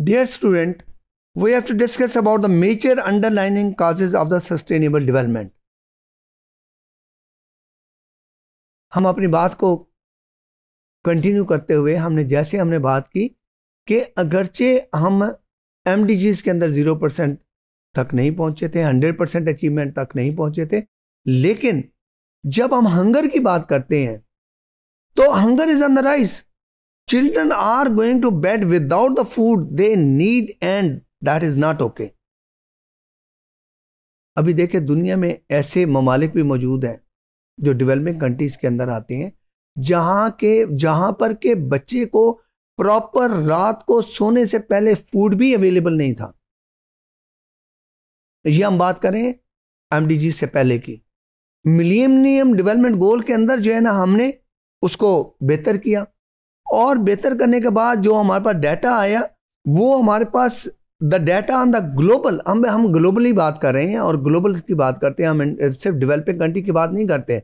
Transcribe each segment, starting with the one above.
Dear student, we have to discuss about the major underlying causes of the sustainable development. हम अपनी बात को continue करते हुए हमने जैसे हमने बात की कि अगरचे हम एम के अंदर ज़ीरो परसेंट तक नहीं पहुंचे थे हंड्रेड परसेंट अचीवमेंट तक नहीं पहुंचे थे लेकिन जब हम हंगर की बात करते हैं तो hunger is on the rise children are going to bed without the food they need and that is not okay अभी देखे दुनिया में ऐसे ममालिक भी मौजूद हैं जो डेवलपिंग कंट्रीज के अंदर आते हैं जहाँ के जहाँ पर के बच्चे को प्रॉपर रात को सोने से पहले फूड भी अवेलेबल नहीं था ये हम बात करें एमडीजी से पहले की मिलेनियम डेवलपमेंट गोल के अंदर जो है ना हमने उसको बेहतर किया और बेहतर करने के बाद जो हमारे पास डाटा आया वो हमारे पास the data on the global हम हम ग्लोबली बात कर रहे हैं और ग्लोबल की बात करते हैं हम सिर्फ डेवलपिंग कंट्री की बात नहीं करते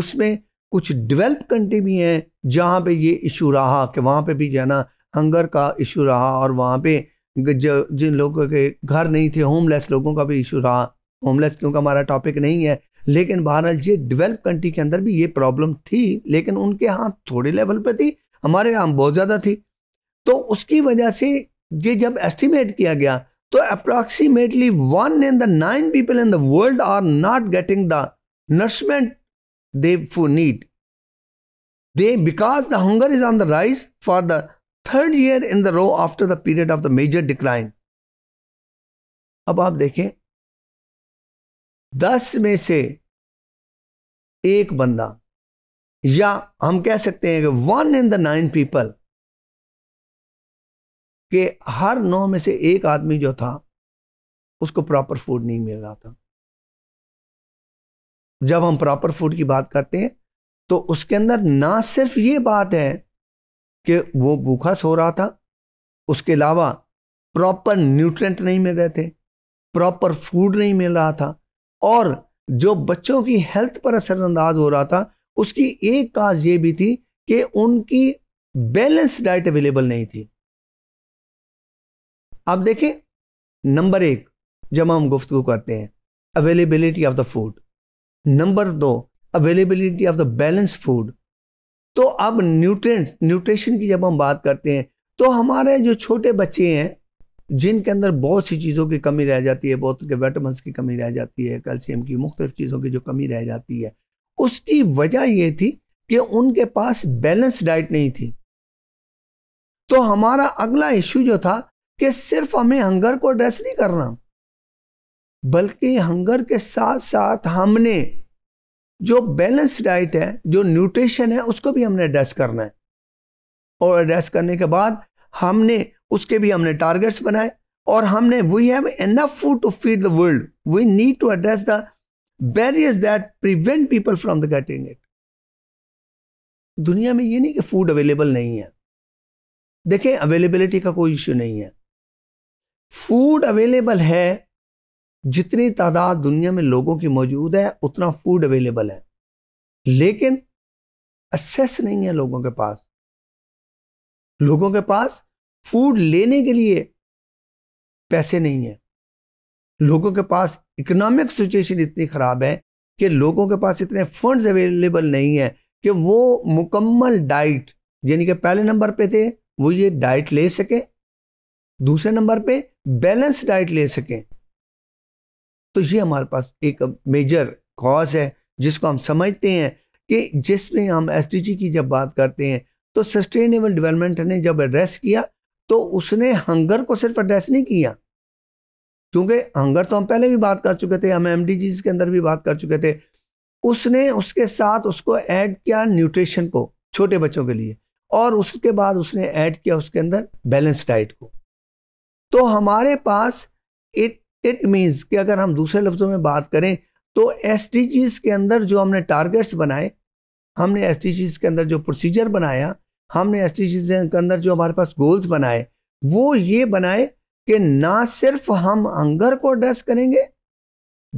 उसमें कुछ डेवलप कंट्री भी हैं जहाँ पे ये इशू रहा कि वहाँ पे भी जो है ना हंगर का इशू रहा और वहाँ पे जो जिन लोगों के घर नहीं थे होमलेस लोगों का भी इशू रहा होमलेस क्योंकि हमारा टॉपिक नहीं है लेकिन बहरहाल ये डेवलप कंट्री के अंदर भी ये प्रॉब्लम थी लेकिन उनके यहाँ थोड़े लेवल पर थी हमारे यहाँ बहुत ज़्यादा थी तो उसकी वजह से ये जब एस्टिमेट किया गया तो approximately one in the nine people in the world are not getting the nourishment they food need they because the hunger is on the rise for the third year in the row after the period of the major decline अब आप देखें दस में से एक बंदा या हम कह सकते हैं कि one in the nine people के हर नौ में से एक आदमी जो था उसको प्रॉपर फूड नहीं मिल रहा था जब हम प्रॉपर फूड की बात करते हैं तो उसके अंदर ना सिर्फ ये बात है कि वो भूखा सो रहा था उसके अलावा प्रॉपर न्यूट्रेंट नहीं मिल रहे थे प्रॉपर फूड नहीं मिल रहा था और जो बच्चों की हेल्थ पर असरअंदाज हो रहा था उसकी एक काज ये भी थी कि उनकी बैलेंस डाइट अवेलेबल नहीं थी आप देखें नंबर एक जब हम गुफ्तु करते हैं availability of the food number दो availability of the balance food तो अब न्यूट्रेंट न्यूट्रिशन की जब हम बात करते हैं तो हमारे जो छोटे बच्चे हैं जिनके अंदर बहुत सी चीज़ों की कमी रह जाती है बहुत के विटामिन की कमी रह जाती है कैल्शियम की मुख्तलिफ चीज़ों की जो कमी रह जाती है उसकी वजह यह थी कि उनके पास बैलेंस डाइट नहीं थी तो हमारा अगला इश्यू जो था कि सिर्फ हमें हंगर को एड्रेस नहीं करना बल्कि हंगर के साथ साथ हमने जो बैलेंस डाइट है जो न्यूट्रिशन है उसको भी हमने एड्रेस करना है और एड्रेस करने के बाद हमने उसके भी हमने टारगेट्स बनाए और हमने we have enough food to feed the world we need to address the barriers that prevent people from the getting it दुनिया में ये नहीं कि फूड अवेलेबल नहीं है देखें अवेलेबिलिटी का कोई इशू नहीं है फूड अवेलेबल है जितनी तादाद दुनिया में लोगों की मौजूद है उतना फूड अवेलेबल है लेकिन एक्सेस नहीं है लोगों के पास लोगों के पास फूड लेने के लिए पैसे नहीं है लोगों के पास इकोनॉमिक सिचुएशन इतनी ख़राब है कि लोगों के पास इतने फंड्स अवेलेबल नहीं है कि वो मुकम्मल डाइट यानी कि पहले नंबर पे थे वो ये डाइट ले सके दूसरे नंबर पे बैलेंस डाइट ले सकें तो ये हमारे पास एक मेजर कॉज है जिसको हम समझते हैं कि जिसमें हम एस की जब बात करते हैं तो सस्टेनेबल डेवलपमेंट ने जब एड्रेस किया तो उसने हंगर को सिर्फ एड्रेस नहीं किया क्योंकि हंगर तो हम पहले भी बात कर चुके थे हम एम के अंदर भी बात कर चुके थे उसने उसके साथ उसको ऐड किया न्यूट्रिशन को छोटे बच्चों के लिए और उसके बाद उसने ऐड किया उसके अंदर बैलेंस डाइट को तो हमारे पास इट इट मीन्स कि अगर हम दूसरे लफ्ज़ों में बात करें तो एस के अंदर जो हमने टारगेट्स बनाए हमने एस के अंदर जो प्रोसीजर बनाया हमने एस के अंदर जो हमारे पास गोल्स बनाए वो ये बनाए कि ना सिर्फ हम हंगर को एड्रेस करेंगे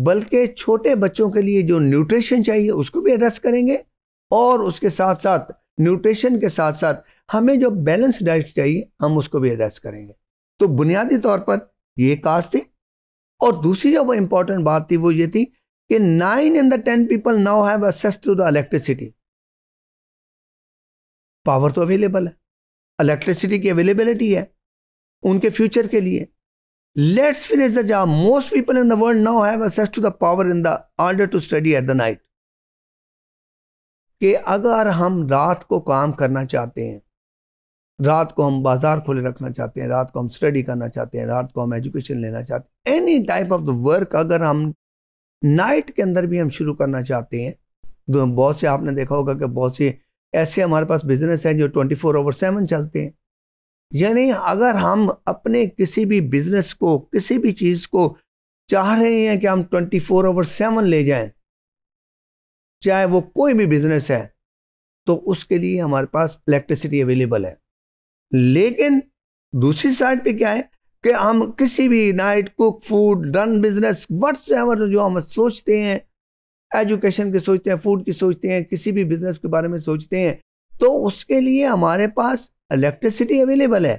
बल्कि छोटे बच्चों के लिए जो न्यूट्रिशन चाहिए उसको भी एड्रेस करेंगे और उसके साथ साथ न्यूट्रिशन के साथ साथ हमें जो बैलेंस डाइट चाहिए हम उसको भी एड्रेस करेंगे तो बुनियादी तौर पर ये काज थी और दूसरी जो इंपॉर्टेंट बात थी वो ये थी कि nine in the ten people now have access to the electricity power तो अवेलेबल है इलेक्ट्रिसिटी की अवेलेबिलिटी है उनके फ्यूचर के लिए let's finish the job most people in the world now have access to the power in the order to study at the night कि अगर हम रात को काम करना चाहते हैं रात को हम बाजार खोले रखना चाहते हैं रात को हम स्टडी करना चाहते हैं रात को हम एजुकेशन लेना चाहते हैं any type of the work अगर हम नाइट के अंदर भी हम शुरू करना चाहते हैं तो बहुत से आपने देखा होगा कि बहुत से ऐसे हमारे पास बिजनेस हैं जो ट्वेंटी फोर ओवर सेवन चलते हैं यानी अगर हम अपने किसी भी बिजनेस को किसी भी चीज़ को चाह रहे हैं कि हम 24 फोर आवर सेवन ले जाएं चाहे वो कोई भी बिजनेस है तो उसके लिए हमारे पास इलेक्ट्रिसिटी अवेलेबल है लेकिन दूसरी साइड पे क्या है कि हम किसी भी night cook food run business whatever जो हम सोचते हैं एजुकेशन की सोचते हैं फूड की सोचते हैं किसी भी बिजनेस के बारे में सोचते हैं तो उसके लिए हमारे पास इलेक्ट्रिसिटी अवेलेबल है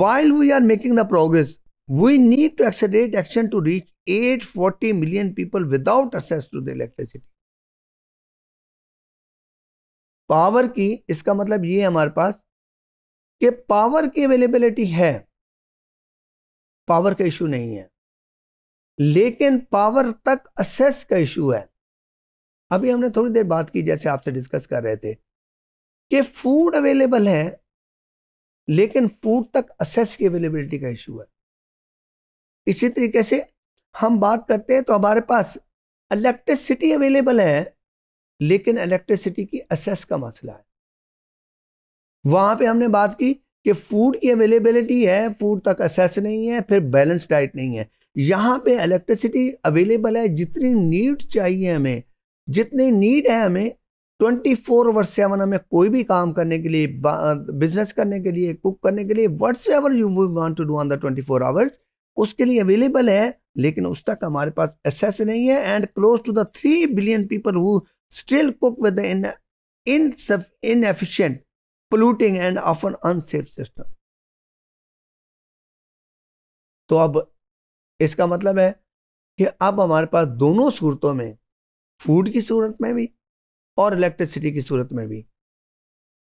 while we are making the progress we need to accelerated action to reach at forty million people without access to the electricity power की इसका मतलब ये है हमारे पास कि पावर की अवेलेबिलिटी है पावर का इशू नहीं है लेकिन पावर तक असेस का इशू है अभी हमने थोड़ी देर बात की जैसे आपसे डिस्कस कर रहे थे कि फूड अवेलेबल है लेकिन फूड तक असेस की अवेलेबिलिटी का इशू है इसी तरीके से हम बात करते हैं तो हमारे पास इलेक्ट्रिसिटी अवेलेबल है लेकिन इलेक्ट्रिसिटी की असेस का मसला है वहां पे हमने बात की कि फूड की अवेलेबिलिटी है फूड तक असेस नहीं है फिर बैलेंस डाइट नहीं है यहाँ पे इलेक्ट्रिसिटी अवेलेबल है जितनी नीड चाहिए हमें जितनी नीड है हमें ट्वेंटी फोर वर्स सेवन हमें कोई भी काम करने के लिए बिजनेस करने के लिए कुक करने के लिए whatever you want to do on the twenty four hours उसके लिए अवेलेबल है लेकिन उस तक हमारे पास एसेस नहीं है and close to the three billion people who still cook with in inefficient polluting and an unsafe system तो अब इसका मतलब है कि अब हमारे पास दोनों सूरतों में फूड की सूरत में भी और इलेक्ट्रिसिटी की सूरत में भी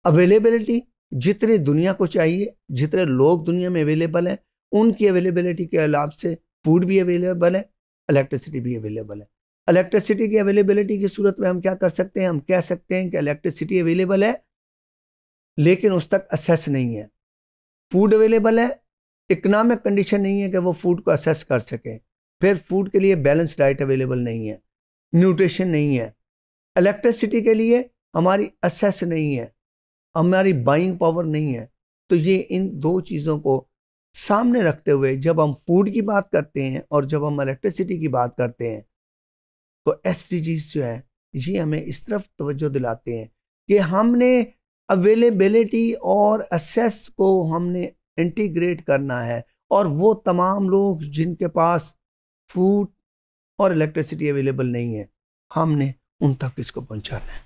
अवेलेबिलिटी जितनी दुनिया को चाहिए जितने लोग दुनिया में अवेलेबल हैं उनकी अवेलेबिलिटी के अलाव से फूड भी अवेलेबल है इलेक्ट्रिसिटी भी अवेलेबल है इलेक्ट्रिसिटी की अवेलेबिलिटी की सूरत में हम क्या कर सकते हैं हम कह सकते हैं कि इलेक्ट्रिसिटी अवेलेबल है लेकिन उस तक असेस नहीं है फूड अवेलेबल है इकनॉमिक कंडीशन नहीं है कि वो फूड को असेस कर सकें फिर फूड के लिए बैलेंस डाइट अवेलेबल नहीं है न्यूट्रिशन नहीं है इलेक्ट्रिसिटी के लिए हमारी असेस नहीं है हमारी बाइंग पावर नहीं है तो ये इन दो चीज़ों को सामने रखते हुए जब हम फूड की बात करते हैं और जब हम इलेक्ट्रिसिटी की बात करते हैं तो एस जो है ये हमें इस तरफ तवज्जो दिलाते हैं कि हमने अवेलेबिलिटी और असेस को हमने इंटीग्रेट करना है और वो तमाम लोग जिनके पास फूड और इलेक्ट्रिसिटी अवेलेबल नहीं है हमने उन तक इसको पहुंचाना है